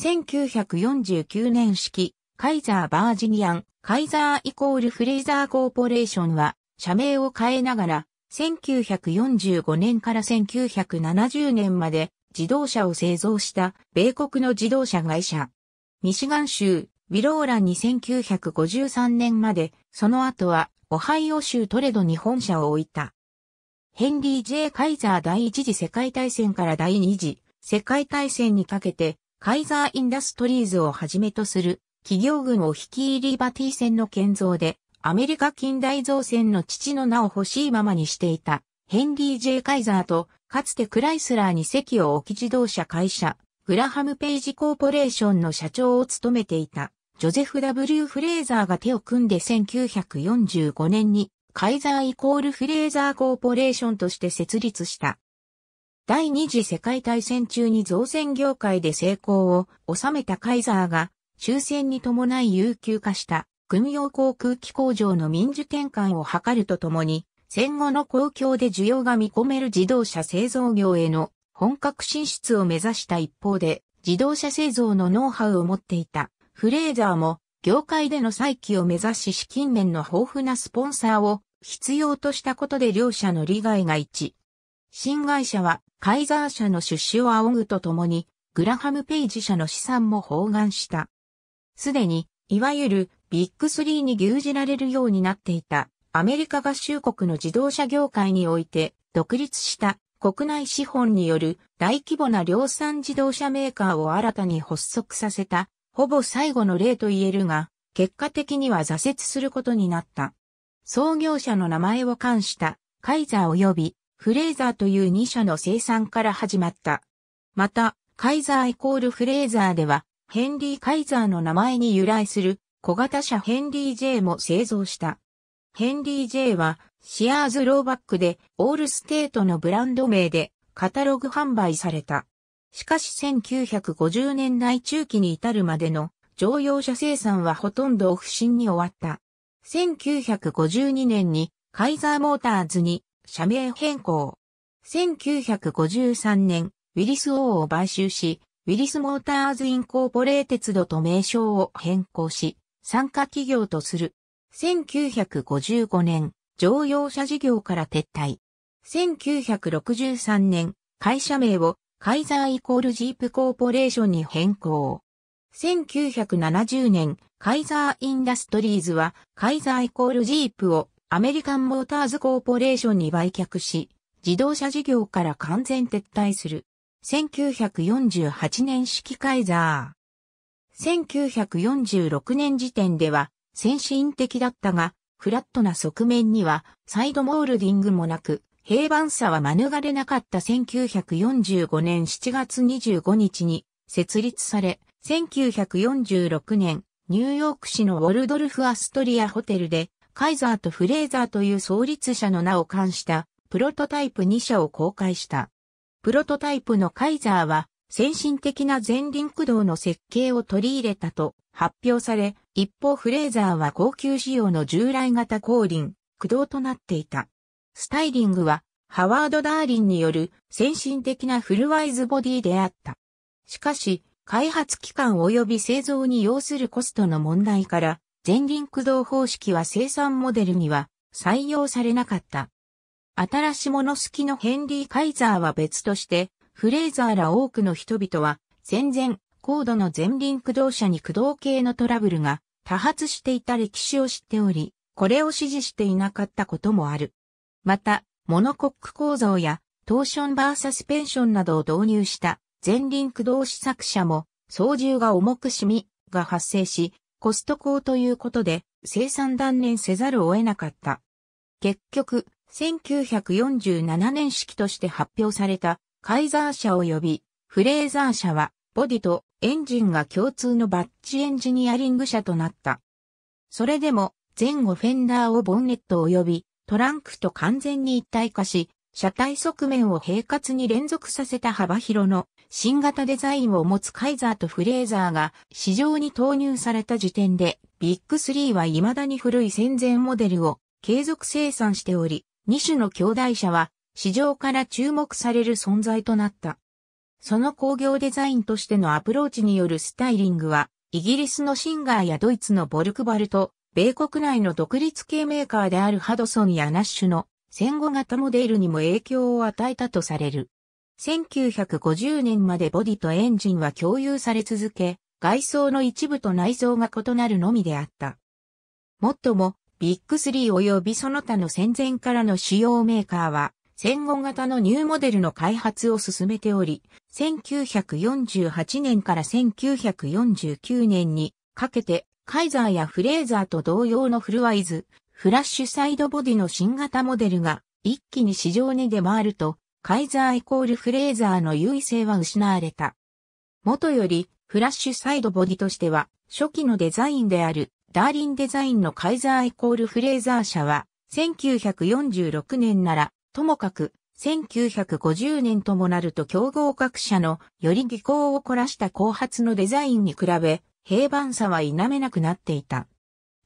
1949年式、カイザー・バージニアン、カイザーイコールフレイザー・コーポレーションは、社名を変えながら、1945年から1970年まで自動車を製造した米国の自動車会社。ミシガン州ウィローランに1953年まで、その後はオハイオ州トレドに本社を置いた。ヘンリー・ J・ カイザー第一次世界大戦から第二次世界大戦にかけてカイザーインダストリーズをはじめとする企業群を率いリバティ船の建造で、アメリカ近代造船の父の名を欲しいままにしていた、ヘンリー・ J・ カイザーと、かつてクライスラーに席を置き自動車会社、グラハム・ペイジ・コーポレーションの社長を務めていた、ジョゼフ・ W・ フレーザーが手を組んで1945年に、カイザーイコール・フレーザー・コーポレーションとして設立した。第二次世界大戦中に造船業界で成功を収めたカイザーが終戦に伴い有給化した軍用航空機工場の民需転換を図るとともに戦後の公共で需要が見込める自動車製造業への本格進出を目指した一方で自動車製造のノウハウを持っていたフレーザーも業界での再起を目指し資金面の豊富なスポンサーを必要としたことで両者の利害が一致。新会社はカイザー社の出資を仰ぐとともに、グラハム・ペイジ社の資産も包含した。すでに、いわゆるビッグスリーに牛耳られるようになっていたアメリカ合衆国の自動車業界において独立した国内資本による大規模な量産自動車メーカーを新たに発足させたほぼ最後の例と言えるが結果的には挫折することになった。創業者の名前を冠したカイザー及びフレーザーという2社の生産から始まった。また、カイザーイコールフレーザーでは、ヘンリー・カイザーの名前に由来する小型車ヘンリー J も製造した。ヘンリー J はシアーズローバックでオールステートのブランド名でカタログ販売された。しかし1950年代中期に至るまでの乗用車生産はほとんど不振に終わった。1952年にカイザーモーターズに社名変更。1953年、ウィリス王を買収し、ウィリスモーターズインコーポレーテッドと名称を変更し、参加企業とする。1955年、乗用車事業から撤退。1963年、会社名をカイザーイコールジープコーポレーションに変更。1970年、カイザーインダストリーズはカイザーイコールジープをアメリカンモーターズコーポレーションに売却し、自動車事業から完全撤退する。1948年式カイザー。1946年時点では先進的だったが、フラットな側面にはサイドモールディングもなく、平板さは免れなかった1945年7月25日に設立され、1946年ニューヨーク市のウォルドルフ・アストリアホテルでカイザーとフレーザーという創立者の名を冠したプロトタイプ2社を公開した。プロトタイプのカイザーは先進的な前輪駆動の設計を取り入れたと発表され、一方フレーザーは高級仕様の従来型後輪、駆動となっていた。スタイリングはハワード・ダーリンによる先進的なフルワイズボディであった。しかし、開発期間及び製造に要するコストの問題から、前輪駆動方式は生産モデルには採用されなかった。新し物好きのヘンリー・カイザーは別として、フレーザーら多くの人々は、戦前、高度の前輪駆動車に駆動系のトラブルが多発していた歴史を知っており、これを支持していなかったこともある。また、モノコック構造やトーションバーサスペンションなどを導入した前輪駆動試作車も操縦が重くしみが発生し、コスト高ということで生産断念せざるを得なかった。結局、1947年式として発表されたカイザー社及びフレーザー社はボディとエンジンが共通のバッチエンジニアリング社となった。それでも前後フェンダーをボンネット及びトランクと完全に一体化し、車体側面を平滑に連続させた幅広の新型デザインを持つカイザーとフレーザーが市場に投入された時点で、ビッグ3は未だに古い戦前モデルを継続生産しており、2種の兄弟車は市場から注目される存在となった。その工業デザインとしてのアプローチによるスタイリングは、イギリスのシンガーやドイツのボルクバルト、米国内の独立系メーカーであるハドソンやナッシュの戦後型モデルにも影響を与えたとされる。1950年までボディとエンジンは共有され続け、外装の一部と内装が異なるのみであった。もっとも、ビッグ3及びその他の戦前からの主要メーカーは、戦後型のニューモデルの開発を進めており、1948年から1949年にかけて、カイザーやフレーザーと同様のフルワイズ、フラッシュサイドボディの新型モデルが一気に市場に出回ると、カイザーイコールフレーザーの優位性は失われた。元より、フラッシュサイドボディとしては、初期のデザインである、ダーリンデザインのカイザーイコールフレーザー社は、1946年なら、ともかく、1950年ともなると競合各社のより技巧を凝らした後発のデザインに比べ、平板さは否めなくなっていた。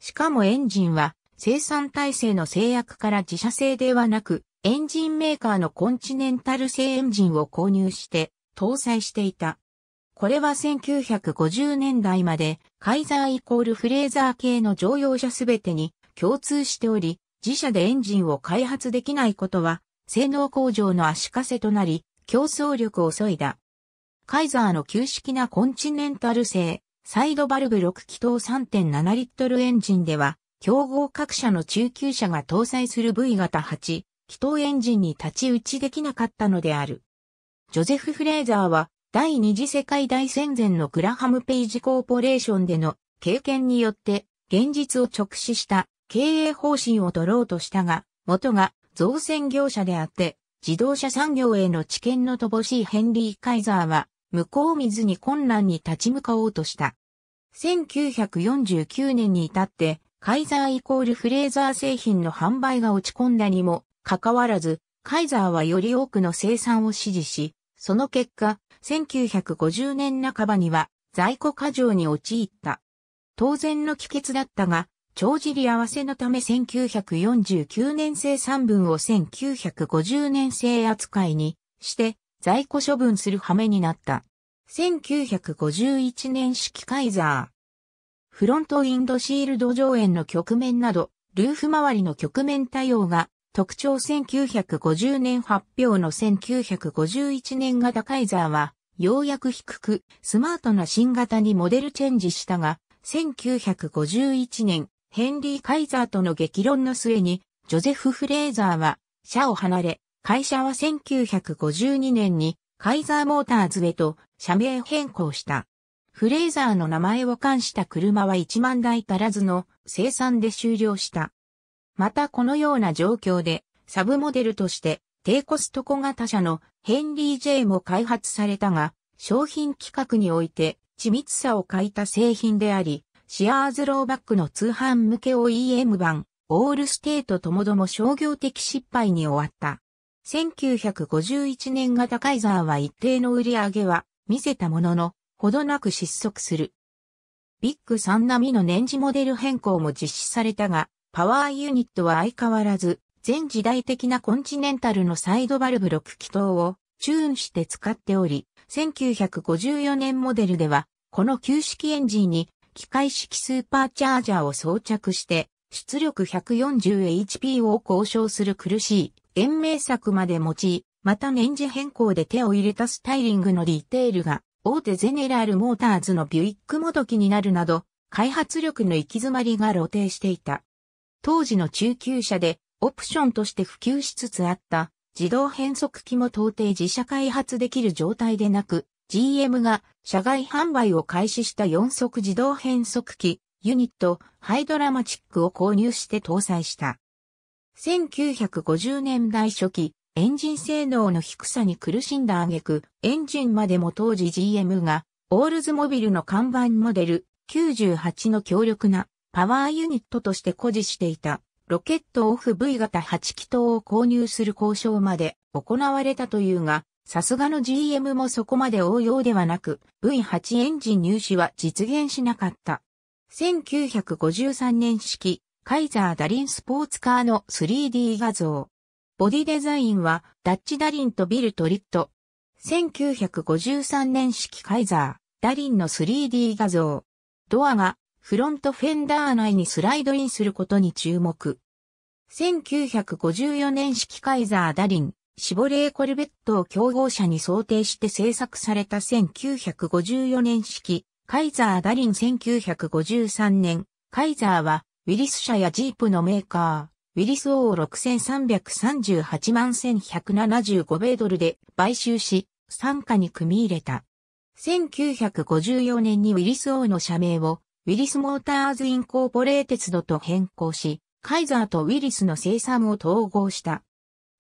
しかもエンジンは生産体制の制約から自社製ではなく、エンジンメーカーのコンチネンタル製エンジンを購入して搭載していた。これは1950年代までカイザーイコールフレーザー系の乗用車すべてに共通しており、自社でエンジンを開発できないことは性能向上の足かせとなり、競争力を削いだ。カイザーの旧式なコンチネンタル製、サイドバルブ6気筒3.7リットルエンジンでは、競合各社の中級車が搭載する V 型8、気筒エンジンに立ち打ちできなかったのである。ジョゼフ・フレーザーは第二次世界大戦前のグラハム・ペイジ・コーポレーションでの経験によって現実を直視した経営方針を取ろうとしたが、元が造船業者であって、自動車産業への知見の乏しいヘンリー・カイザーは、向こう水に困難に立ち向かおうとした。1949年に至って、カイザーイコールフレーザー製品の販売が落ち込んだにもかかわらず、カイザーはより多くの生産を支持し、その結果、1950年半ばには在庫過剰に陥った。当然の帰結だったが、帳尻合わせのため1949年生産分を1950年生扱いにして、在庫処分する羽目になった。1951年式カイザー。フロントウィンドシールド上演の局面など、ルーフ周りの局面対応が特徴1950年発表の1951年型カイザーは、ようやく低く、スマートな新型にモデルチェンジしたが、1951年、ヘンリー・カイザーとの激論の末に、ジョゼフ・フレーザーは、社を離れ、会社は1952年に、カイザー・モーターズへと、社名変更した。フレーザーの名前を冠した車は1万台足らずの生産で終了した。またこのような状況で、サブモデルとして、低コストコ型車のヘンリー J も開発されたが、商品企画において、緻密さを欠いた製品であり、シアーズローバックの通販向け OEM 版、オールステートともども商業的失敗に終わった。1951年型カイザーは一定の売り上げは見せたものの、ほどなく失速する。ビッグ3並みの年次モデル変更も実施されたが、パワーユニットは相変わらず、全時代的なコンチネンタルのサイドバルブ6気筒をチューンして使っており、1954年モデルでは、この旧式エンジンに機械式スーパーチャージャーを装着して、出力 140HP を交渉する苦しい延命策まで用い、また年次変更で手を入れたスタイリングのディテールが、大手ゼネラルモーターズのビュイックもどきになるなど、開発力の行き詰まりが露呈していた。当時の中級車でオプションとして普及しつつあった自動変速機も到底自社開発できる状態でなく、GM が社外販売を開始した4速自動変速機ユニットハイドラマチックを購入して搭載した。1950年代初期、エンジン性能の低さに苦しんだ挙句、エンジンまでも当時 GM が、オールズモビルの看板モデル98の強力なパワーユニットとして誇示していたロケットオフ V 型8気筒を購入する交渉まで行われたというが、さすがの GM もそこまで応用ではなく、V8 エンジン入手は実現しなかった。1953年式、カイザーダリンスポーツカーの 3D 画像。ボディデザインは、ダッチダリンとビルトリット。1953年式カイザー、ダリンの 3D 画像。ドアがフロントフェンダー内にスライドインすることに注目。1954年式カイザー・ダリン、シボレー・コルベットを競合車に想定して製作された1954年式、カイザー・ダリン1953年、カイザーは、ウィリス社やジープのメーカー、ウィリス王を6 3 3 8万1175米ドルで買収し、参加に組み入れた。1954年にウィリス王の社名をウィリスモーターズインコーポレーテッドと変更し、カイザーとウィリスの生産を統合した。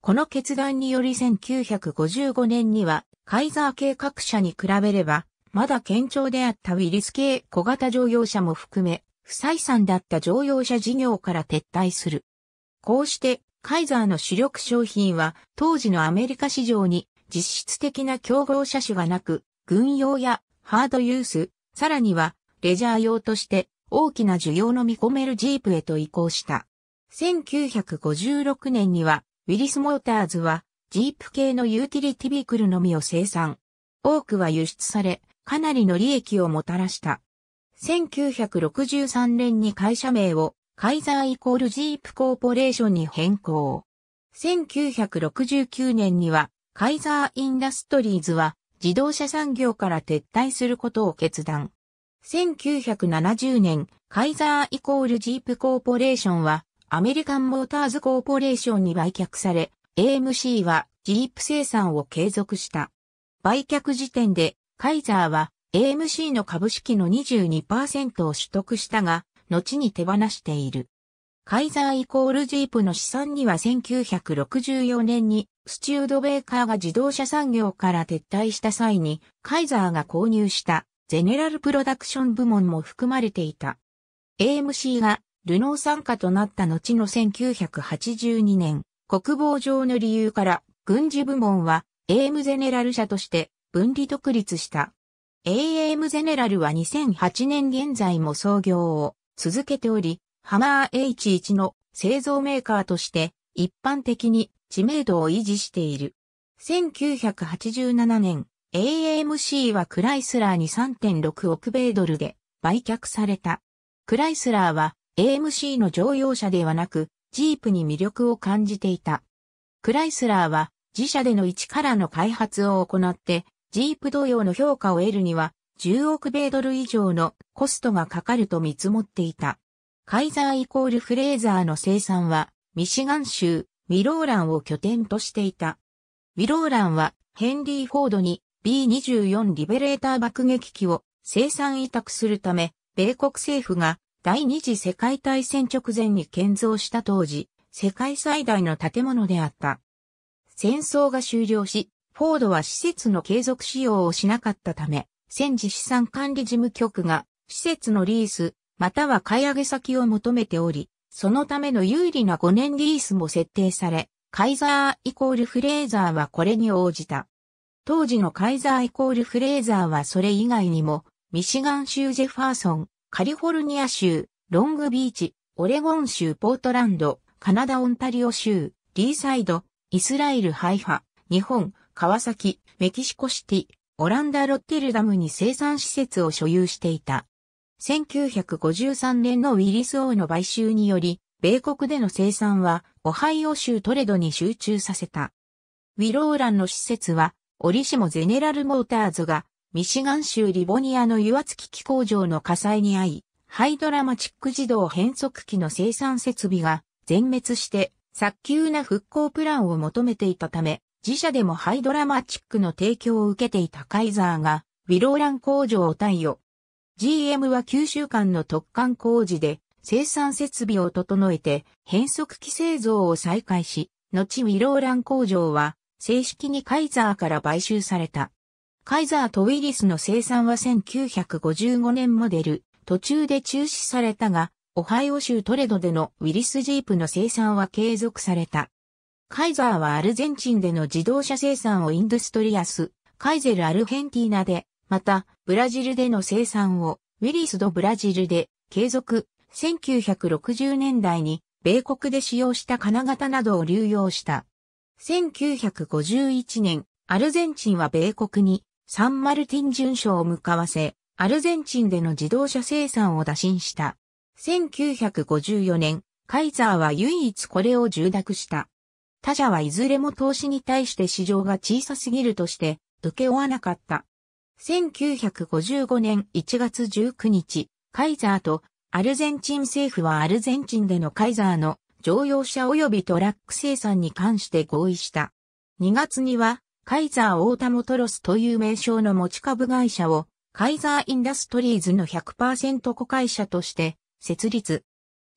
この決断により1955年には、カイザー系各社に比べれば、まだ堅調であったウィリス系小型乗用車も含め、不採算だった乗用車事業から撤退する。こうして、カイザーの主力商品は、当時のアメリカ市場に実質的な競合車種がなく、軍用やハードユース、さらにはレジャー用として大きな需要の見込めるジープへと移行した。1956年には、ウィリスモーターズは、ジープ系のユーティリティビクルのみを生産。多くは輸出され、かなりの利益をもたらした。1963年に会社名を、カイザーイコールジープコーポレーションに変更。1969年には、カイザーインダストリーズは自動車産業から撤退することを決断。1970年、カイザーイコールジープコーポレーションは、アメリカンモーターズコーポレーションに売却され、AMC はジープ生産を継続した。売却時点で、カイザーは AMC の株式の22%を取得したが、後に手放している。カイザーイコールジープの資産には1964年にスチュードベーカーが自動車産業から撤退した際にカイザーが購入したゼネラルプロダクション部門も含まれていた。AMC がルノー参加となった後の1982年、国防上の理由から軍事部門は AM ゼネラル社として分離独立した。AM ゼネラルは2008年現在も創業を続けており、ハマー H1 の製造メーカーとして一般的に知名度を維持している。1987年、AMC はクライスラーに3.6億米ドルで売却された。クライスラーは AMC の乗用車ではなく、ジープに魅力を感じていた。クライスラーは自社での一からの開発を行って、ジープ同様の評価を得るには10億米ドル以上のコストがかかると見積もっていた。カイザーイコールフレーザーの生産はミシガン州ウィローランを拠点としていた。ウィローランはヘンリー・フォードに B24 リベレーター爆撃機を生産委託するため、米国政府が第二次世界大戦直前に建造した当時、世界最大の建物であった。戦争が終了し、フォードは施設の継続使用をしなかったため、戦時資産管理事務局が施設のリース、または買い上げ先を求めており、そのための有利な5年リースも設定され、カイザーイコールフレーザーはこれに応じた。当時のカイザーイコールフレーザーはそれ以外にも、ミシガン州ジェファーソン、カリフォルニア州、ロングビーチ、オレゴン州ポートランド、カナダオンタリオ州、リーサイド、イスラエルハイファ、日本、川崎、メキシコシティ、オランダロッテルダムに生産施設を所有していた。1953年のウィリス王の買収により、米国での生産は、オハイオ州トレドに集中させた。ウィローランの施設は、折しもゼネラルモーターズが、ミシガン州リボニアの油圧機器工場の火災に遭い、ハイドラマチック自動変速機の生産設備が全滅して早急な復興プランを求めていたため、自社でもハイドラマチックの提供を受けていたカイザーが、ウィローラン工場を対応。GM は9週間の突貫工事で生産設備を整えて変速機製造を再開し、後ウィローラン工場は正式にカイザーから買収された。カイザーとウィリスの生産は1955年モデル、途中で中止されたが、オハイオ州トレドでのウィリスジープの生産は継続された。カイザーはアルゼンチンでの自動車生産をインドストリアス、カイゼルアルヘンティーナで、また、ブラジルでの生産を、ウィリスドブラジルで、継続、1960年代に米国で使用した金型などを流用した。1951年、アルゼンチンは米国にサンマルティン巡賞を向かわせ、アルゼンチンでの自動車生産を打診した。1954年、カイザーは唯一これを受諾した。他社はいずれも投資に対して市場が小さすぎるとして、受け負わなかった。1955年1月19日、カイザーとアルゼンチン政府はアルゼンチンでのカイザーの乗用車及びトラック生産に関して合意した。2月には、カイザーオータモトロスという名称の持ち株会社を、カイザーインダストリーズの100%子会社として設立。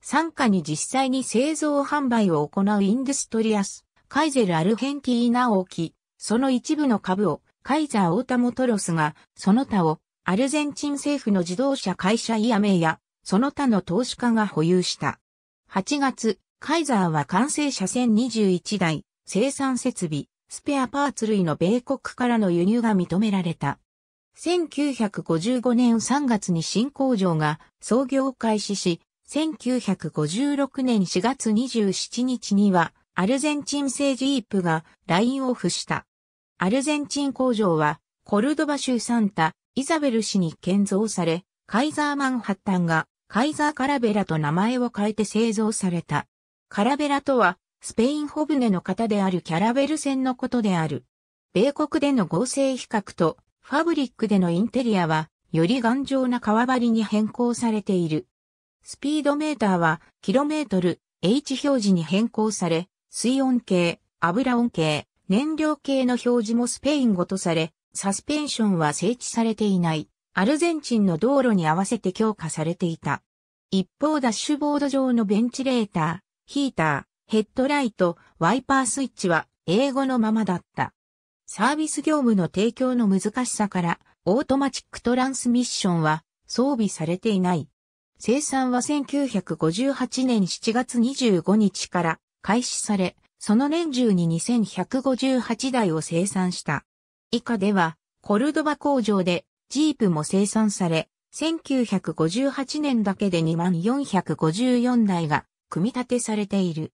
参加に実際に製造販売を行うインデストリアス、カイゼル・アルヘンティーナを置き、その一部の株をカイザー・オータモトロスが、その他をアルゼンチン政府の自動車会社イアメイや、その他の投資家が保有した。8月、カイザーは完成車線21台、生産設備、スペアパーツ類の米国からの輸入が認められた。1955年3月に新工場が創業を開始し、1956年4月27日にはアルゼンチン製ジープがラインオフした。アルゼンチン工場はコルドバ州サンタ、イザベル市に建造され、カイザーマンハッタンがカイザーカラベラと名前を変えて製造された。カラベラとは、スペインホブネの型であるキャラベル船のことである。米国での合成比較と、ファブリックでのインテリアは、より頑丈な革張りに変更されている。スピードメーターは、キロメートル、H 表示に変更され、水温計、油温計、燃料計の表示もスペイン語とされ、サスペンションは整地されていない、アルゼンチンの道路に合わせて強化されていた。一方ダッシュボード上のベンチレーター。ヒーター、ヘッドライト、ワイパースイッチは英語のままだった。サービス業務の提供の難しさから、オートマチックトランスミッションは装備されていない。生産は1958年7月25日から開始され、その年中に2158台を生産した。以下では、コルドバ工場でジープも生産され、1958年だけで2454台が組み立てされている。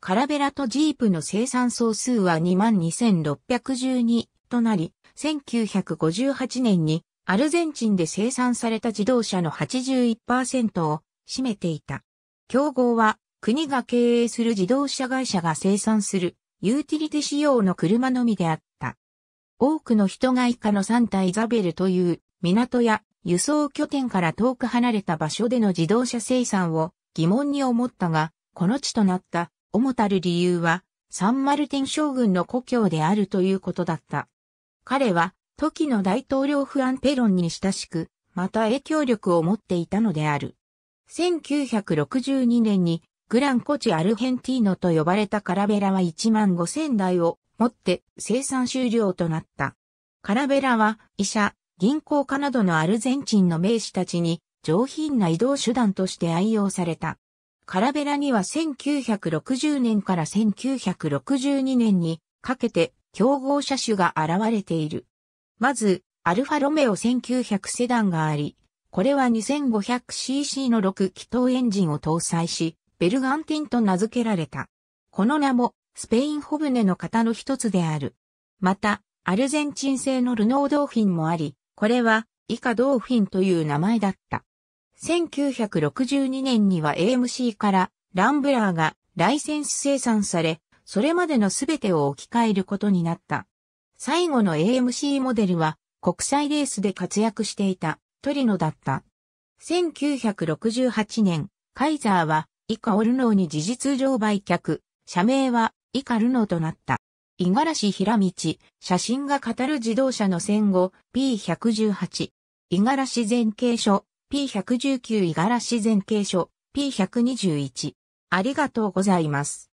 カラベラとジープの生産総数は22,612となり、1958年にアルゼンチンで生産された自動車の81%を占めていた。競合は国が経営する自動車会社が生産するユーティリティ仕様の車のみであった。多くの人が以下のサンタイザベルという港や輸送拠点から遠く離れた場所での自動車生産を疑問に思ったが、この地となった主たる理由は、サンマルティン将軍の故郷であるということだった。彼は、時の大統領フアン・ペロンに親しく、また影響力を持っていたのである。1962年に、グランコチ・アルヘンティーノと呼ばれたカラベラは1万5000台を持って生産終了となった。カラベラは医者、銀行家などのアルゼンチンの名士たちに上品な移動手段として愛用された。カラベラには1960年から1962年にかけて競合車種が現れている。まず、アルファロメオ1900セダンがあり、これは 2500cc の6気筒エンジンを搭載し、ベルガンティンと名付けられた。この名も、スペインホブネの型の一つである。また、アルゼンチン製のルノードーフィンもあり、これはイカドーフィンという名前だった。1962年には AMC からランブラーがライセンス生産され、それまでのすべてを置き換えることになった。最後の AMC モデルは国際レースで活躍していたトリノだった。1968年、カイザーは以下オルノーに事実上売却、社名は以下ルノーとなった。五十嵐平道、写真が語る自動車の戦後 P118。ガラシ前景書、P119 五十嵐前傾書、P121。ありがとうございます。